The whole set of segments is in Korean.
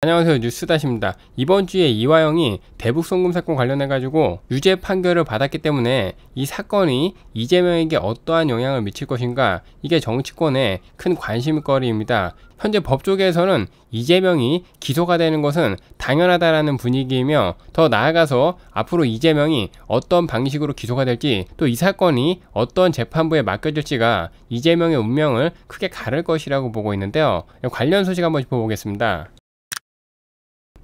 안녕하세요 뉴스다십니다 이번 주에 이화영이 대북 송금 사건 관련해 가지고 유죄 판결을 받았기 때문에 이 사건이 이재명에게 어떠한 영향을 미칠 것인가 이게 정치권의 큰 관심거리입니다 현재 법조계에서는 이재명이 기소가 되는 것은 당연하다라는 분위기이며 더 나아가서 앞으로 이재명이 어떤 방식으로 기소가 될지 또 이 사건이 어떤 재판부에 맡겨질지가 이재명의 운명을 크게 가를 것이라고 보고 있는데요 관련 소식 한번 짚어보겠습니다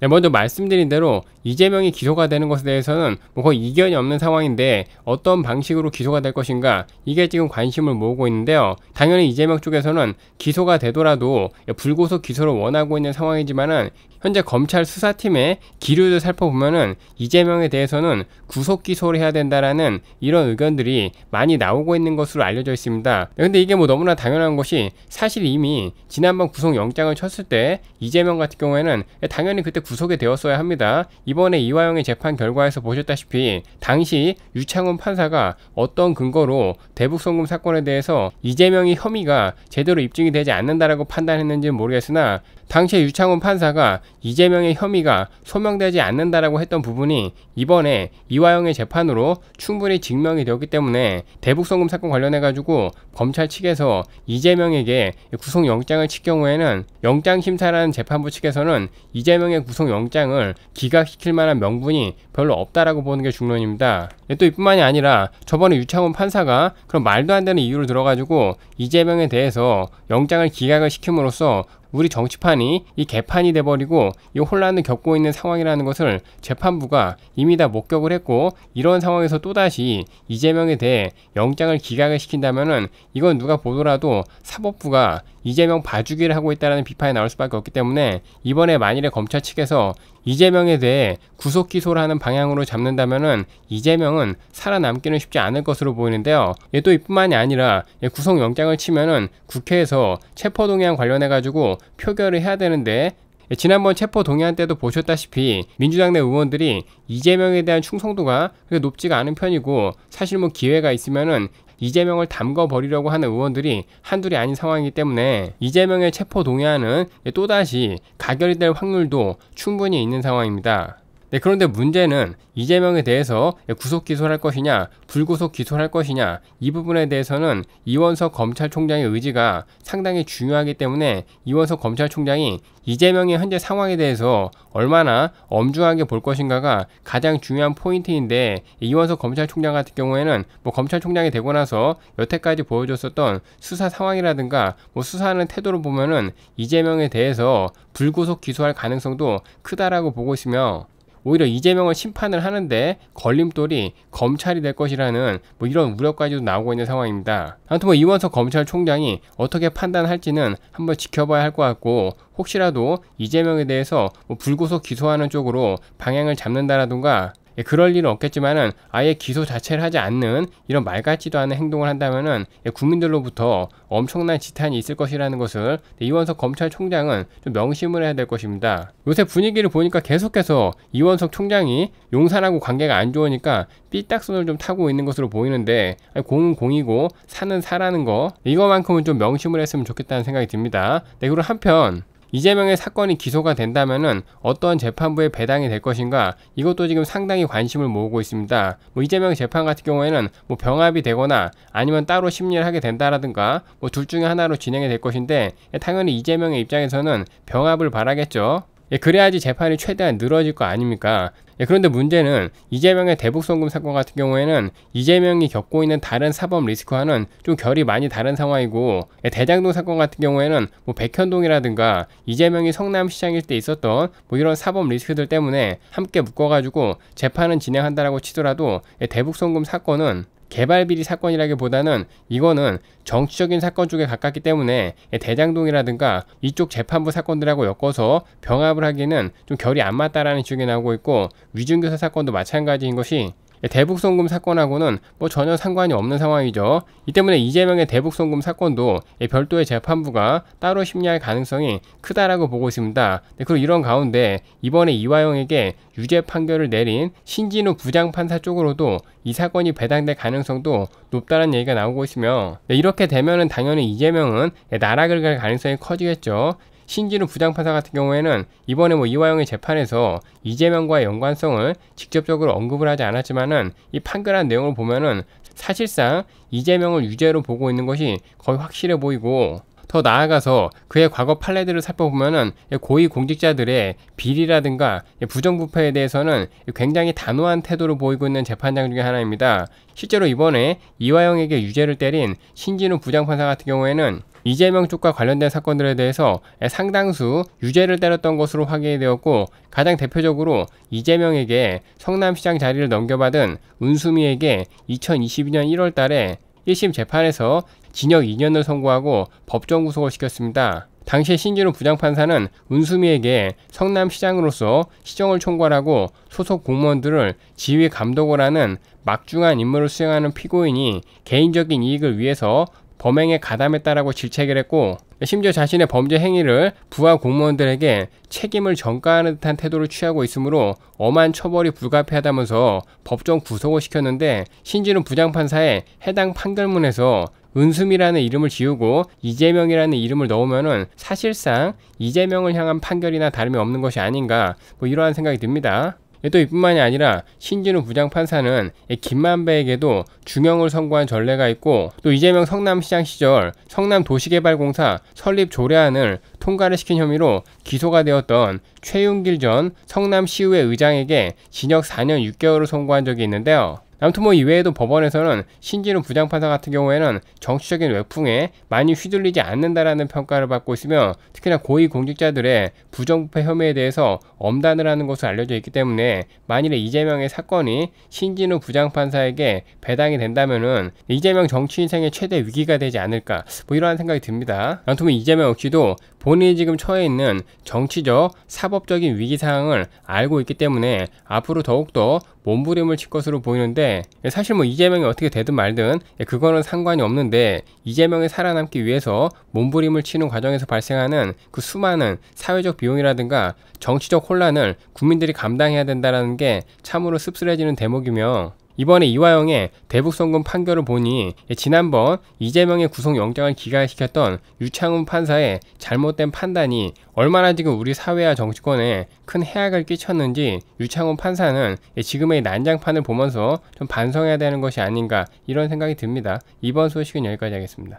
네, 먼저 말씀드린 대로 이재명이 기소가 되는 것에 대해서는 뭐 거의 이견이 없는 상황인데 어떤 방식으로 기소가 될 것인가 이게 지금 관심을 모으고 있는데요. 당연히 이재명 쪽에서는 기소가 되더라도 불구속 기소를 원하고 있는 상황이지만은 현재 검찰 수사팀의 기류를 살펴보면은 이재명에 대해서는 구속 기소를 해야 된다라는 이런 의견들이 많이 나오고 있는 것으로 알려져 있습니다. 네, 근데 이게 뭐 너무나 당연한 것이 사실 이미 지난번 구속영장을 쳤을 때 이재명 같은 경우에는 당연히 그때 구속이 되었어야 합니다. 이번에 이화영의 재판 결과에서 보셨다시피 당시 유창훈 판사가 어떤 근거로 대북송금 사건에 대해서 이재명의 혐의가 제대로 입증이 되지 않는다라고 판단했는지는 모르겠으나 당시에 유창훈 판사가 이재명의 혐의가 소명되지 않는다라고 했던 부분이 이번에 이화영의 재판으로 충분히 증명이 되었기 때문에 대북송금 사건 관련해 가지고 검찰 측에서 이재명에게 구속영장을 칠 경우에는 영장심사라는 재판부 측에서는 이재명의 구속영장을 기각시킬 만한 명분이 별로 없다라고 보는 게 중론입니다. 예, 또 이뿐만이 아니라 저번에 유창훈 판사가 그런 말도 안 되는 이유를 들어가지고 이재명에 대해서 영장을 기각을 시킴으로써 우리 정치판이 이 개판이 돼버리고 이 혼란을 겪고 있는 상황이라는 것을 재판부가 이미 다 목격을 했고 이런 상황에서 또다시 이재명에 대해 영장을 기각을 시킨다면은 이건 누가 보더라도 사법부가 이재명 봐주기를 하고 있다는 비판이 나올 수밖에 없기 때문에 이번에 만일에 검찰 측에서 이재명에 대해 구속 기소를 하는 방향으로 잡는다면은 이재명은 살아남기는 쉽지 않을 것으로 보이는데요. 얘또 예, 이뿐만이 아니라 예, 구속 영장을 치면은 국회에서 체포 동향 관련해 가지고 표결을 해야 되는데 예, 지난번 체포 동의안 때도 보셨다시피 민주당 내 의원들이 이재명에 대한 충성도가 그렇게 높지가 않은 편이고 사실 뭐 기회가 있으면은 이재명을 담궈 버리려고 하는 의원들이 한둘이 아닌 상황이기 때문에 이재명의 체포 동의안은 또다시 가결이 될 확률도 충분히 있는 상황입니다. 네, 그런데 문제는 이재명에 대해서 예, 구속 기소를 할 것이냐, 불구속 기소를 할 것이냐, 이 부분에 대해서는 이원석 검찰총장의 의지가 상당히 중요하기 때문에 이원석 검찰총장이 이재명의 현재 상황에 대해서 얼마나 엄중하게 볼 것인가가 가장 중요한 포인트인데 이원석 검찰총장 같은 경우에는 뭐 검찰총장이 되고 나서 여태까지 보여줬었던 수사 상황이라든가 뭐 수사하는 태도를 보면은 이재명에 대해서 불구속 기소할 가능성도 크다라고 보고 있으며 오히려 이재명을 심판을 하는데 걸림돌이 검찰이 될 것이라는 뭐 이런 우려까지도 나오고 있는 상황입니다. 아무튼 뭐 이원석 검찰총장이 어떻게 판단할지는 한번 지켜봐야 할 것 같고 혹시라도 이재명에 대해서 뭐 불구속 기소하는 쪽으로 방향을 잡는다라든가 예, 그럴 일은 없겠지만은 아예 기소 자체를 하지 않는 이런 말 같지도 않은 행동을 한다면은 예, 국민들로부터 엄청난 지탄이 있을 것이라는 것을 네, 이원석 검찰총장은 좀 명심을 해야 될 것입니다. 요새 분위기를 보니까 계속해서 이원석 총장이 용산하고 관계가 안 좋으니까 삐딱선을 좀 타고 있는 것으로 보이는데 공은 공이고 사는 사라는 거 이거만큼은 좀 명심을 했으면 좋겠다는 생각이 듭니다. 네, 그리고 한편 이재명의 사건이 기소가 된다면은 어떠한 재판부에 배당이 될 것인가 이것도 지금 상당히 관심을 모으고 있습니다. 뭐 이재명 재판 같은 경우에는 뭐 병합이 되거나 아니면 따로 심리를 하게 된다라든가 뭐 둘 중에 하나로 진행이 될 것인데 당연히 이재명의 입장에서는 병합을 바라겠죠. 예, 그래야지 재판이 최대한 늘어질 거 아닙니까? 예, 그런데 문제는 이재명의 대북송금 사건 같은 경우에는 이재명이 겪고 있는 다른 사법 리스크와는 좀 결이 많이 다른 상황이고 예, 대장동 사건 같은 경우에는 뭐 백현동이라든가 이재명이 성남시장일 때 있었던 뭐 이런 사법 리스크들 때문에 함께 묶어가지고 재판은 진행한다라고 치더라도 예, 대북송금 사건은 개발 비리 사건이라기보다는 이거는 정치적인 사건 쪽에 가깝기 때문에 대장동이라든가 이쪽 재판부 사건들하고 엮어서 병합을 하기에는 좀 결이 안 맞다라는 지이 나오고 있고 위증교사 사건도 마찬가지인 것이 예, 대북송금 사건하고는 뭐 전혀 상관이 없는 상황이죠. 이 때문에 이재명의 대북송금 사건도 예, 별도의 재판부가 따로 심리할 가능성이 크다라고 보고 있습니다. 네, 그리고 이런 가운데 이번에 이화영에게 유죄 판결을 내린 신진우 부장판사 쪽으로도 이 사건이 배당될 가능성도 높다는 얘기가 나오고 있으며 네, 이렇게 되면 당연히 이재명은 예, 나락을 갈 가능성이 커지겠죠. 신진우 부장판사 같은 경우에는 이번에 뭐 이화영의 재판에서 이재명과의 연관성을 직접적으로 언급을 하지 않았지만은 이 판결한 내용을 보면은 사실상 이재명을 유죄로 보고 있는 것이 거의 확실해 보이고 더 나아가서 그의 과거 판례들을 살펴보면은 고위 공직자들의 비리라든가 부정부패에 대해서는 굉장히 단호한 태도를 보이고 있는 재판장 중의 하나입니다. 실제로 이번에 이화영에게 유죄를 때린 신진우 부장판사 같은 경우에는 이재명 쪽과 관련된 사건들에 대해서 상당수 유죄를 때렸던 것으로 확인이 되었고 가장 대표적으로 이재명에게 성남시장 자리를 넘겨받은 은수미에게 2022년 1월 달에 1심 재판에서 징역 2년을 선고하고 법정 구속을 시켰습니다. 당시 신진우 부장판사는 은수미에게 성남시장으로서 시정을 총괄하고 소속 공무원들을 지휘 감독을 하는 막중한 임무를 수행하는 피고인이 개인적인 이익을 위해서 범행에 가담했다라고 질책을 했고 심지어 자신의 범죄 행위를 부하 공무원들에게 책임을 전가하는 듯한 태도를 취하고 있으므로 엄한 처벌이 불가피하다면서 법정 구속을 시켰는데 신지는 부장판사의 해당 판결문에서 은숨이라는 이름을 지우고 이재명이라는 이름을 넣으면은 사실상 이재명을 향한 판결이나 다름이 없는 것이 아닌가 뭐 이러한 생각이 듭니다. 또 이뿐만이 아니라 신진우 부장판사는 김만배에게도 중형을 선고한 전례가 있고 또 이재명 성남시장 시절 성남도시개발공사 설립 조례안을 통과를 시킨 혐의로 기소가 되었던 최윤길 전 성남시의회 의장에게 징역 4년 6개월을 선고한 적이 있는데요. 아무튼 뭐 이외에도 법원에서는 신진루 부장판사 같은 경우에는 정치적인 외풍에 많이 휘둘리지 않는다라는 평가를 받고 있으며 특히나 고위공직자들의 부정부패 혐의에 대해서 엄단을 하는 것으로 알려져 있기 때문에 만일에 이재명의 사건이 신진우 부장판사에게 배당이 된다면은 이재명 정치 인생의 최대 위기가 되지 않을까 뭐 이러한 생각이 듭니다. 아무튼 이재명 역시도 본인이 지금 처해 있는 정치적, 사법적인 위기 상황을 알고 있기 때문에 앞으로 더욱더 몸부림을 칠 것으로 보이는데 예, 사실 뭐 이재명이 어떻게 되든 말든 예, 그거는 상관이 없는데 이재명이 살아남기 위해서 몸부림을 치는 과정에서 발생하는 그 수많은 사회적 비용이라든가 정치적 혼란을 국민들이 감당해야 된다라는 게 참으로 씁쓸해지는 대목이며 이번에 이화영의 대북송금 판결을 보니 지난번 이재명의 구속영장을 기각시켰던 유창훈 판사의 잘못된 판단이 얼마나 지금 우리 사회와 정치권에 큰 해악을 끼쳤는지 유창훈 판사는 지금의 난장판을 보면서 좀 반성해야 되는 것이 아닌가 이런 생각이 듭니다. 이번 소식은 여기까지 하겠습니다.